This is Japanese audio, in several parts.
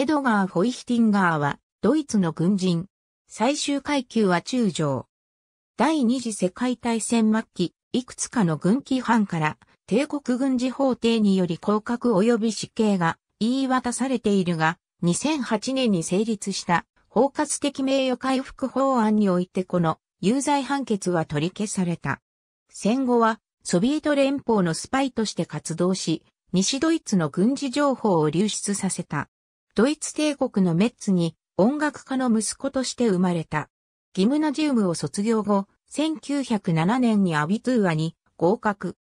エドガー・フォイヒティンガーは、ドイツの軍人。最終階級は中将。第二次世界大戦末期、いくつかの軍規犯から帝国軍事法廷により降格及び死刑が言い渡されているが、2008年に成立した包括的名誉回復法案においてこの有罪判決は取り消された。戦後はソビエト連邦のスパイとして活動し、西ドイツの軍事情報を流出させた。ドイツ帝国のメッツに音楽家の息子として生まれた。ギムナジウムを卒業後、1907年にアビトゥーアに合格。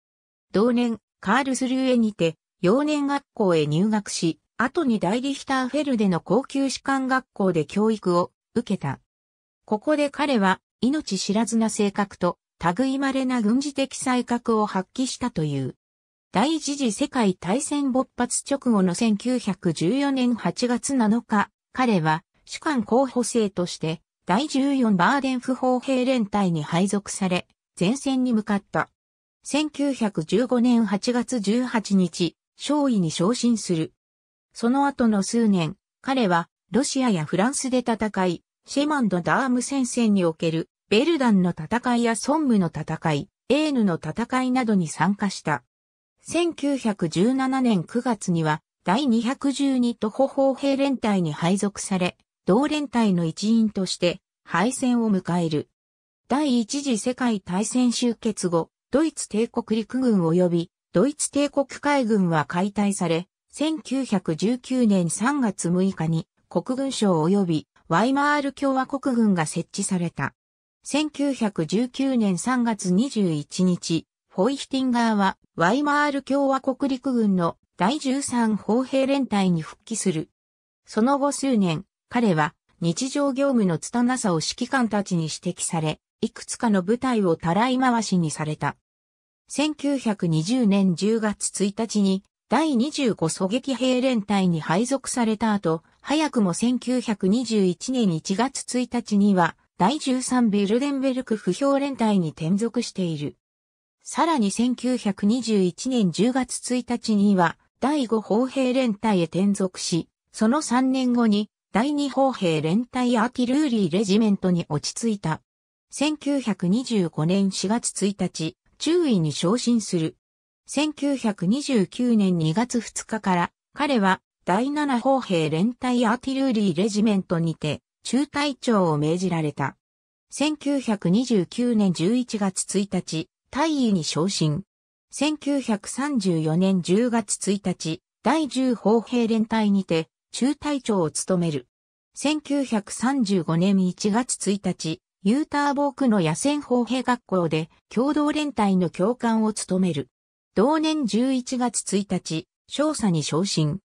同年、カールスリューエにて、幼年学校へ入学し、後にイリヒターフェルデの高級士官学校で教育を受けた。ここで彼は命知らずな性格と類まれな軍事的才覚を発揮したという。第一次世界大戦勃発直後の1914年8月7日、彼は主官候補生として第14バーデン不法兵連隊に配属され、前線に向かった。1915年8月18日、少尉に昇進する。その後の数年、彼はロシアやフランスで戦い、シェマンド・ダーム戦線におけるベルダンの戦いやソンムの戦い、エーヌの戦いなどに参加した。1917年9月には第212徒歩砲兵連隊に配属され、同連隊の一員として敗戦を迎える。第一次世界大戦終結後、ドイツ帝国陸軍及びドイツ帝国海軍は解体され、1919年3月6日に国軍省及びワイマール共和国軍が設置された。1919年3月21日、ホイヒティンガーは、ワイマール共和国陸軍の第13砲兵連隊に復帰する。その後数年、彼は日常業務の拙さを指揮官たちに指摘され、いくつかの部隊をたらい回しにされた。1920年10月1日に第25狙撃兵連隊に配属された後、早くも1921年1月1日には第13ビルデンベルク不評連隊に転属している。さらに1921年10月1日には、第5砲兵連隊へ転属し、その3年後に、第2砲兵連隊アーティルーリーレジメントに落ち着いた。1925年4月1日、中尉に昇進する。1929年2月2日から、彼は第7砲兵連隊アーティルーリーレジメントにて、中隊長を命じられた。1929年11月1日、大尉に昇進。1934年10月1日、第10砲兵連隊にて、中隊長を務める。1935年1月1日、ユーターボークの野戦砲兵学校で共同連隊の教官を務める。同年11月1日、少佐に昇進。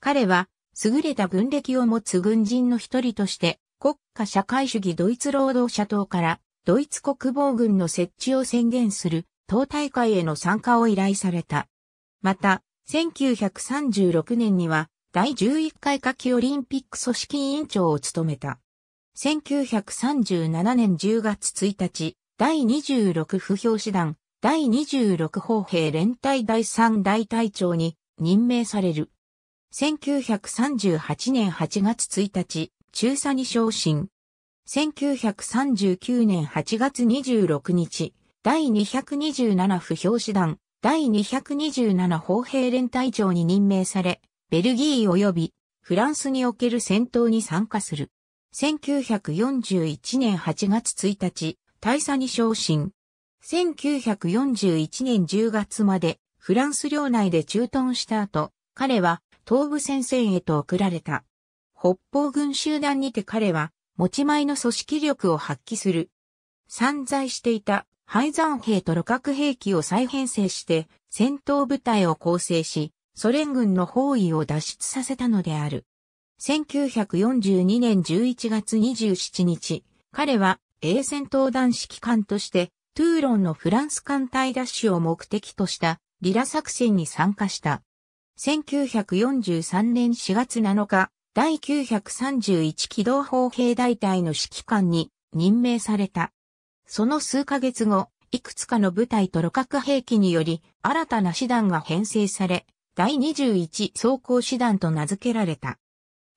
彼は、優れた軍歴を持つ軍人の一人として、国家社会主義ドイツ労働者党からドイツ国防軍の設置を宣言する党大会への参加を依頼された。また、1936年には第11回夏季オリンピック組織委員長を務めた。1937年10月1日、第26不評師団、第26砲兵連隊第3大隊長に任命される。1938年8月1日、中佐に昇進。1939年8月26日、第227不評師団、第227砲兵連隊長に任命され、ベルギー及びフランスにおける戦闘に参加する。1941年8月1日、大佐に昇進。1941年10月までフランス領内で駐屯した後、彼は東部戦線へと送られた。北方軍集団にて彼は持ち前の組織力を発揮する。散在していた廃山兵と旅客兵器を再編成して戦闘部隊を構成し、ソ連軍の包囲を脱出させたのである。1942年11月27日、彼は A 戦闘団指揮官としてトゥーロンのフランス艦隊奪取を目的としたリラ作戦に参加した。1943年4月7日、第931機動砲兵大隊の指揮官に任命された。その数ヶ月後、いくつかの部隊と路角兵器により、新たな師団が編成され、第21装甲師団と名付けられた。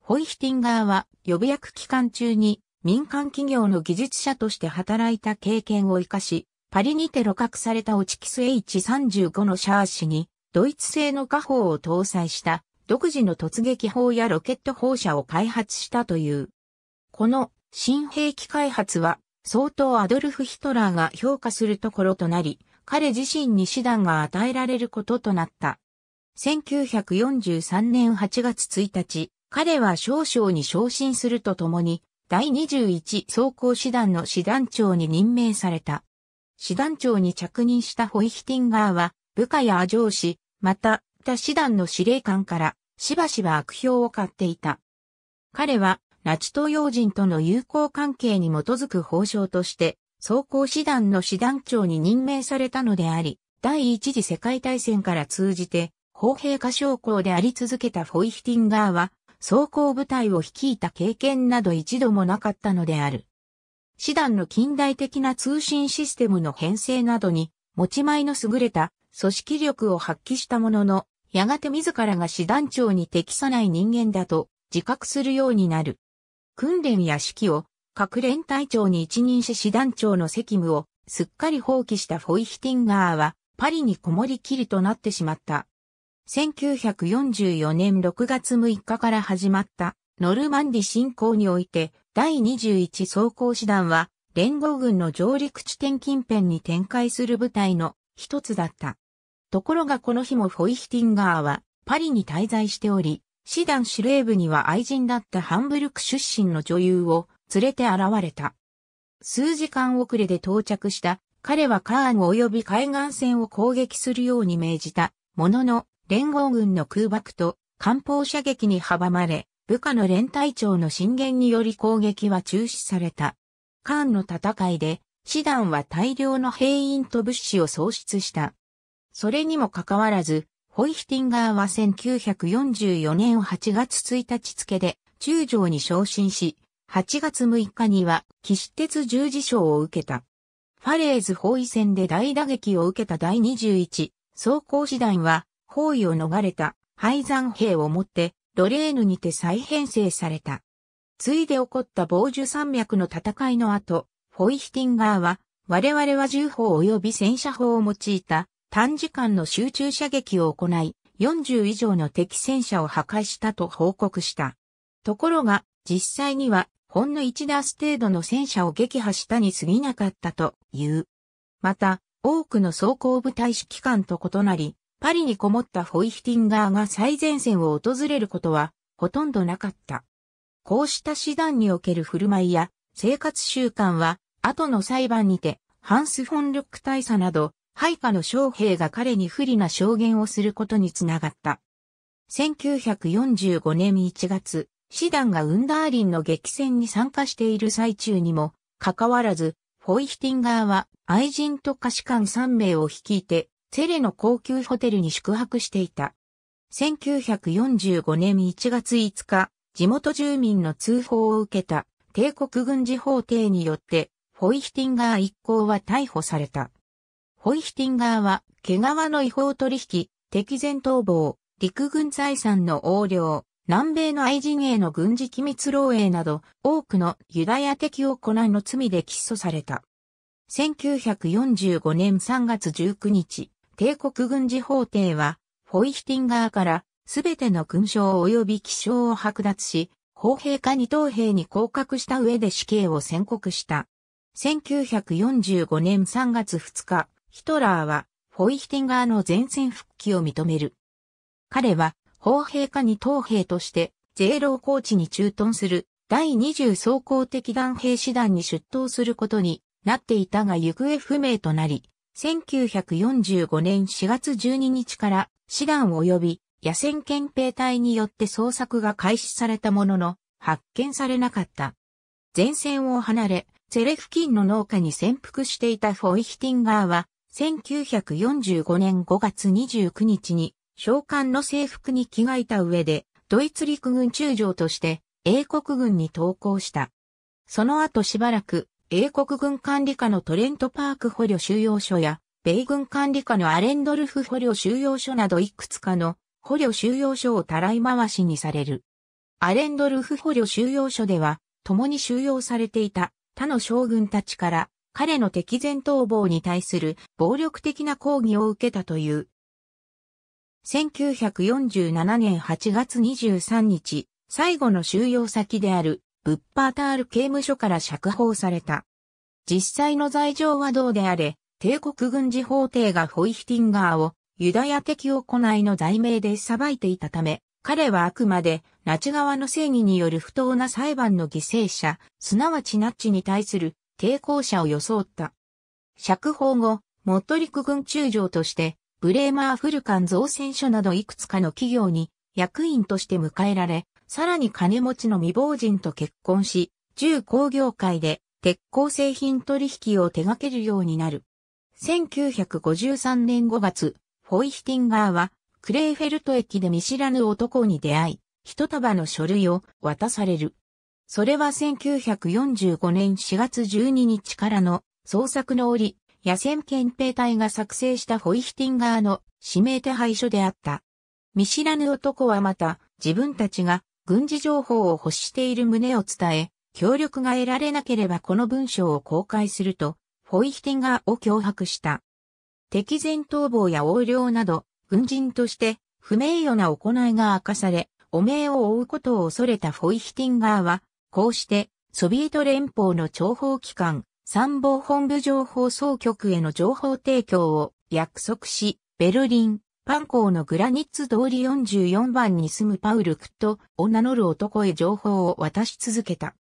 ホイヒティンガーは予備役期間中に民間企業の技術者として働いた経験を活かし、パリにて路角されたオチキス H35 のシャーシにドイツ製の火砲を搭載した独自の突撃砲やロケット砲車を開発したという。この新兵器開発は相当アドルフ・ヒトラーが評価するところとなり、彼自身に手段が与えられることとなった。1943年8月1日、彼は少将に昇進するとともに、第21装甲師団の師団長に任命された。師団長に着任したホイヒティンガーは、部下や上司、また、他師団の司令官から、しばしば悪評を買っていた。彼は、ナチ東洋人との友好関係に基づく法相として、総合師団の師団長に任命されたのであり、第一次世界大戦から通じて、砲兵化将校であり続けたフォイヒティンガーは、装甲部隊を率いた経験など一度もなかったのである。師団の近代的な通信システムの編成などに、持ち前の優れた組織力を発揮したものの、やがて自らが師団長に適さない人間だと自覚するようになる。訓練や指揮を各連隊長に一任し師団長の責務をすっかり放棄したフォイヒティンガーはパリにこもりきりとなってしまった。1944年6月6日から始まったノルマンディ侵攻において第21装甲師団は連合軍の上陸地点近辺に展開する部隊の一つだった。ところがこの日もフォイヒティンガーはパリに滞在しており、師団司令部には愛人だったハンブルク出身の女優を連れて現れた。数時間遅れで到着した彼はカーン及び海岸線を攻撃するように命じたものの連合軍の空爆と艦砲射撃に阻まれ、部下の連隊長の進言により攻撃は中止された。カーンの戦いで師団は大量の兵員と物資を喪失した。それにもかかわらず、ホイヒティンガーは1944年8月1日付で中将に昇進し、8月6日には騎士鉄十字章を受けた。ファレーズ包囲戦で大打撃を受けた第21装甲師団は包囲を逃れた廃山兵をもってロレーヌにて再編成された。ついで起こった防樹山脈の戦いの後、ホイヒティンガーは我々は銃砲及び戦車砲を用いた短時間の集中射撃を行い、40以上の敵戦車を破壊したと報告した。ところが、実際には、ほんの1ダース程度の戦車を撃破したに過ぎなかったという。また、多くの装甲部隊指揮官と異なり、パリにこもったフォイヒティンガーが最前線を訪れることは、ほとんどなかった。こうした手段における振る舞いや、生活習慣は、後の裁判にて、ハンス・フォン・リック大佐など、配下の将兵が彼に不利な証言をすることにつながった。1945年1月、師団がウンダーリンの激戦に参加している最中にも、かかわらず、フォイヒティンガーは愛人と歌士官3名を率いて、セレの高級ホテルに宿泊していた。1945年1月5日、地元住民の通報を受けた帝国軍事法廷によって、フォイヒティンガー一行は逮捕された。ホイヒティンガーは、毛皮の違法取引、敵前逃亡、陸軍財産の横領、南米の愛人への軍事機密漏洩など、多くのユダヤ的を行いの罪で起訴された。1945年3月19日、帝国軍事法廷は、ホイヒティンガーからすべての勲章及び気象を剥奪し、砲兵か二等兵に降格した上で死刑を宣告した。1945年3月2日、ヒトラーは、フォイヒティンガーの前線復帰を認める。彼は、砲兵下に東兵として、ゼーローコーチに駐屯する、第20装甲的弾兵士団に出頭することになっていたが行方不明となり、1945年4月12日から師団及び野戦憲兵隊によって捜索が開始されたものの、発見されなかった。前線を離れ、セレ付近の農家に潜伏していたフォイヒティンガーは、1945年5月29日に召喚の制服に着替えた上で、ドイツ陸軍中将として英国軍に投降した。その後しばらく、英国軍管理下のトレントパーク捕虜収容所や、米軍管理下のアレンドルフ捕虜収容所などいくつかの捕虜収容所をたらい回しにされる。アレンドルフ捕虜収容所では、共に収容されていた他の将軍たちから彼の敵前逃亡に対する暴力的な抗議を受けたという。1947年8月23日、最後の収容先であるブッパータール刑務所から釈放された。実際の罪状はどうであれ、帝国軍事法廷がホイヒティンガーをユダヤ的行いの罪名で裁いていたため、彼はあくまで、ナチ側の正義による不当な裁判の犠牲者、すなわちナッチに対する抵抗者を装った。釈放後、モットリク軍中将として、ブレーマーフルカン造船所などいくつかの企業に役員として迎えられ、さらに金持ちの未亡人と結婚し、重工業界で鉄鋼製品取引を手掛けるようになる。1953年5月、フォイヒティンガーはクレーフェルト駅で見知らぬ男に出会い、一束の書類を渡される。それは1945年4月12日からの創作の折、野戦憲兵隊が作成したホイヒティンガーの指名手配書であった。見知らぬ男はまた自分たちが軍事情報を欲している旨を伝え、協力が得られなければこの文章を公開すると、ホイヒティンガーを脅迫した。敵前逃亡や横領など、軍人として不名誉な行いが明かされ、汚名を負うことを恐れたフォイヒティンガーは、こうして、ソビエト連邦の諜報機関、参謀本部情報総局への情報提供を約束し、ベルリン、パンコーのグラニッツ通り44番に住むパウル・クットを名乗る男へ情報を渡し続けた。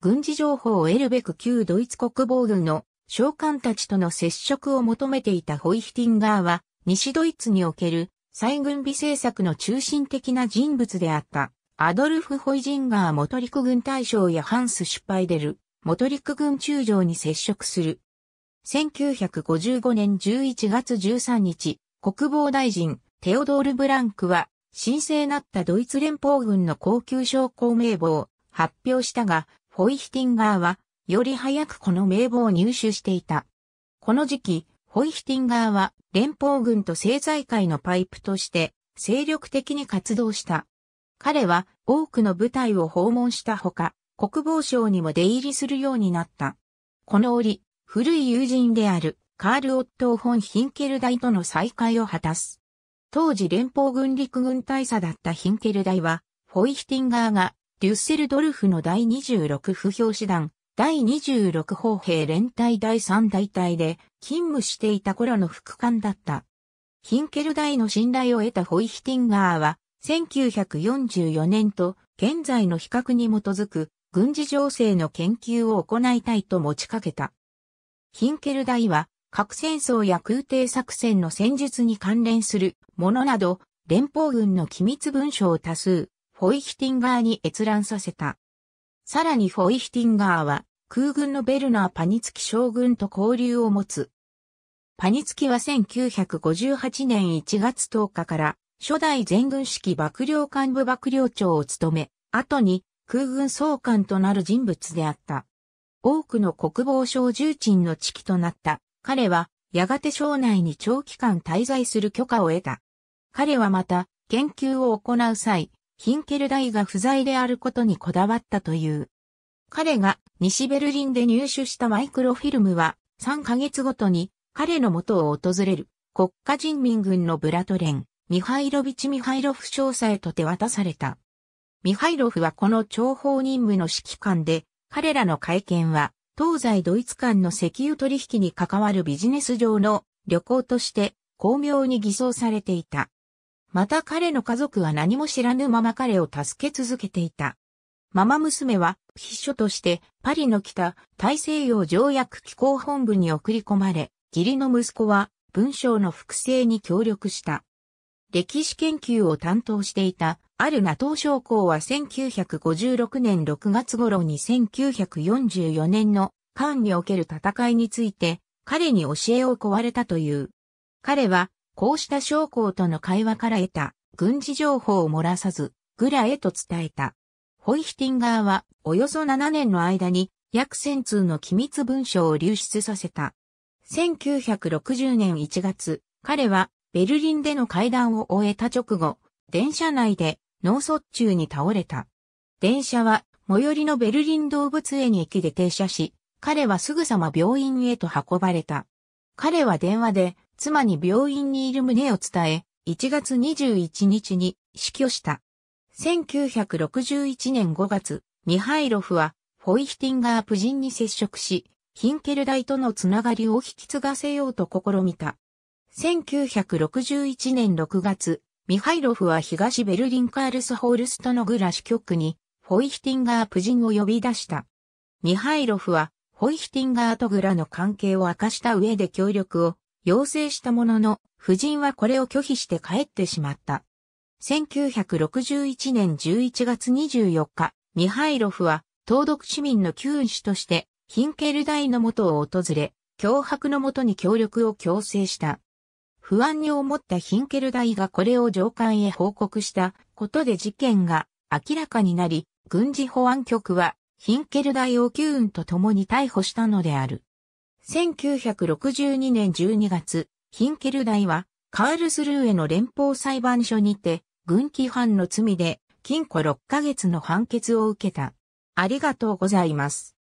軍事情報を得るべく旧ドイツ国防軍の将官たちとの接触を求めていたホイヒティンガーは、西ドイツにおける再軍備政策の中心的な人物であった。アドルフ・ホイジンガー元陸軍大将やハンス・シュパイデル、元陸軍中将に接触する。1955年11月13日、国防大臣、テオドール・ブランクは、神聖なったドイツ連邦軍の高級将校名簿を発表したが、ホイヒティンガーは、より早くこの名簿を入手していた。この時期、ホイヒティンガーは連邦軍と政財界のパイプとして精力的に活動した。彼は多くの部隊を訪問したほか、国防省にも出入りするようになった。この折、古い友人であるカール・オットー・フォン・ヒンケル大との再会を果たす。当時連邦軍陸軍大佐だったヒンケル大は、フォイヒティンガーがデュッセルドルフの第26不評師団、第26砲兵連隊第3大隊で勤務していた頃の副官だった。ヒンケル大の信頼を得たホイヒティンガーは、1944年と現在の比較に基づく軍事情勢の研究を行いたいと持ちかけた。ヒンケル大は核戦争や空挺作戦の戦術に関連するものなど連邦軍の機密文書を多数フォイヒティンガーに閲覧させた。さらにフォイヒティンガーは空軍のベルナー・パニツキ将軍と交流を持つ。パニツキは1958年1月10日から初代全軍式幕僚幹部幕僚長を務め、後に空軍総監となる人物であった。多くの国防省重鎮の地期となった。彼は、やがて省内に長期間滞在する許可を得た。彼はまた、研究を行う際、ヒンケル大が不在であることにこだわったという。彼が西ベルリンで入手したマイクロフィルムは3ヶ月ごとに彼の元を訪れる国家人民軍のブラトレンミハイロビチ・ミハイロフ少佐へと手渡された。ミハイロフはこの諜報任務の指揮官で、彼らの会見は、東西ドイツ間の石油取引に関わるビジネス上の旅行として巧妙に偽装されていた。また彼の家族は何も知らぬまま彼を助け続けていた。ママ娘は秘書としてパリの北大西洋条約機構本部に送り込まれ、義理の息子は文章の複製に協力した。歴史研究を担当していた、ある NATO 将校は1956年6月頃に1944年の艦における戦いについて、彼に教えを請われたという。彼は、こうした将校との会話から得た、軍事情報を漏らさず、グラへと伝えた。ホイヒティンガーは、およそ7年の間に、約1000通の機密文書を流出させた。1960年1月、彼は、ベルリンでの会談を終えた直後、電車内で脳卒中に倒れた。電車は最寄りのベルリン動物園駅で停車し、彼はすぐさま病院へと運ばれた。彼は電話で妻に病院にいる旨を伝え、1月21日に死去した。1961年5月、ミハイロフはフォイヒティンガー夫人に接触し、ヒンケル大とのつながりを引き継がせようと試みた。1961年6月、ミハイロフは東ベルリンカールスホールストのグラ支局に、ホイヒティンガー夫人を呼び出した。ミハイロフは、ホイヒティンガーとグラの関係を明かした上で協力を要請したものの、夫人はこれを拒否して帰ってしまった。1961年11月24日、ミハイロフは、東独市民の旧主として、ヒンケル大の元を訪れ、脅迫のもとに協力を強制した。不安に思ったヒンケル大がこれを上官へ報告したことで事件が明らかになり、軍事保安局はヒンケル大をキューンと共に逮捕したのである。1962年12月、ヒンケル大はカールスルーへの連邦裁判所にて軍規犯の罪で禁錮6ヶ月の判決を受けた。ありがとうございます。